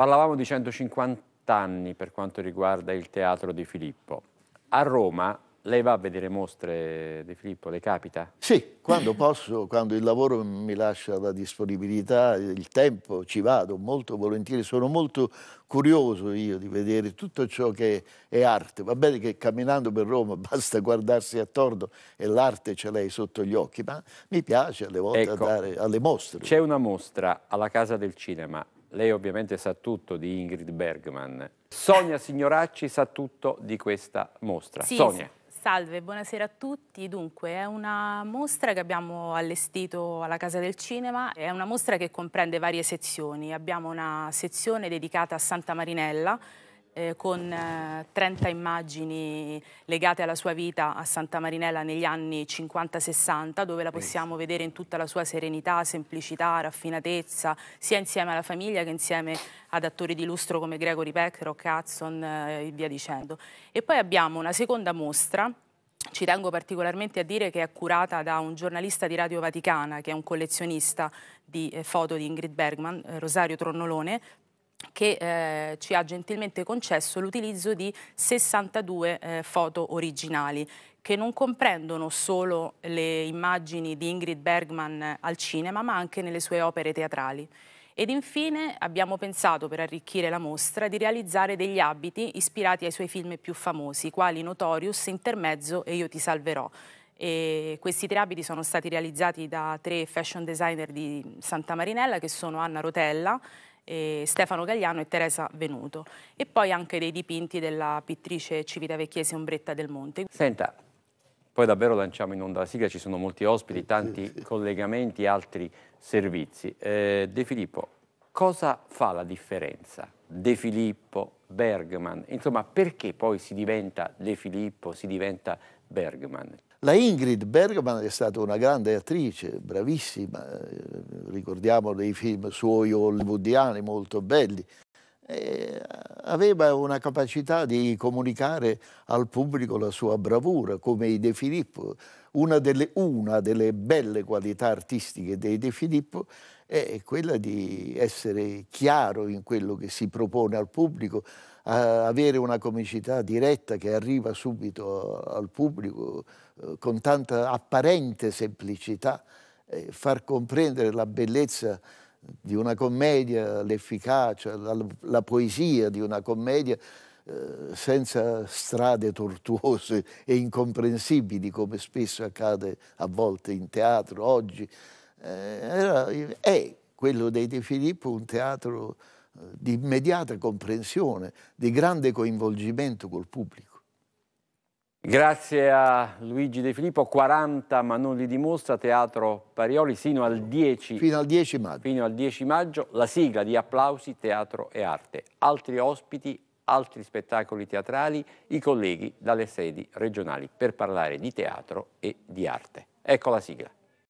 Parlavamo di 150 anni per quanto riguarda il teatro di Filippo. A Roma lei va a vedere mostre di Filippo, le capita? Sì, quando posso, quando il lavoro mi lascia la disponibilità, il tempo, ci vado molto volentieri. Sono molto curioso io di vedere tutto ciò che è arte. Va bene che camminando per Roma basta guardarsi attorno e l'arte ce l'hai sotto gli occhi, ma mi piace alle volte ecco, andare alle mostre. C'è una mostra alla Casa del Cinema lei ovviamente sa tutto di Ingrid Bergman. Sonia Signoracci sa tutto di questa mostra. Sì, Sonia. Salve, buonasera a tutti. Dunque, è una mostra che abbiamo allestito alla Casa del Cinema. È una mostra che comprende varie sezioni. Abbiamo una sezione dedicata a Santa Marinella, eh, con eh, 30 immagini legate alla sua vita a Santa Marinella negli anni 50-60, dove la possiamo vedere in tutta la sua serenità, semplicità, raffinatezza, sia insieme alla famiglia che insieme ad attori di lustro come Gregory Peck, Rock Hudson eh, e via dicendo. E poi abbiamo una seconda mostra ci tengo particolarmente a dire che è curata da un giornalista di Radio Vaticana, che è un collezionista di eh, foto di Ingrid Bergman, eh, Rosario Tronnolone, che eh, ci ha gentilmente concesso l'utilizzo di 62 eh, foto originali che non comprendono solo le immagini di Ingrid Bergman eh, al cinema ma anche nelle sue opere teatrali. Ed infine abbiamo pensato, per arricchire la mostra, di realizzare degli abiti ispirati ai suoi film più famosi, quali Notorious, Intermezzo e Io ti salverò. E questi tre abiti sono stati realizzati da tre fashion designer di Santa Marinella, che sono Anna Rotella, eh, Stefano Gagliano e Teresa Venuto e poi anche dei dipinti della pittrice Civitavecchiese Ombretta del Monte. Senta, poi davvero lanciamo in onda la sigla, ci sono molti ospiti, tanti collegamenti, altri servizi. Eh, De Filippo, cosa fa la differenza? De Filippo, Bergman, insomma perché poi si diventa De Filippo, si diventa Bergman? La Ingrid Bergman è stata una grande attrice, bravissima, eh, ricordiamo dei film suoi hollywoodiani molto belli eh, aveva una capacità di comunicare al pubblico la sua bravura, come i De Filippo. Una delle, una delle belle qualità artistiche dei De Filippo è quella di essere chiaro in quello che si propone al pubblico, avere una comicità diretta che arriva subito al pubblico eh, con tanta apparente semplicità, eh, far comprendere la bellezza di una commedia, l'efficacia, la, la poesia di una commedia eh, senza strade tortuose e incomprensibili come spesso accade a volte in teatro oggi. Eh, era, è quello dei De Filippo un teatro eh, di immediata comprensione, di grande coinvolgimento col pubblico. Grazie a Luigi De Filippo, 40 ma non li dimostra, Teatro Parioli, fino al 10, fino al 10 maggio. Fino al 10 maggio, la sigla di Applausi, Teatro e Arte. Altri ospiti, altri spettacoli teatrali, i colleghi dalle sedi regionali per parlare di teatro e di arte. Ecco la sigla.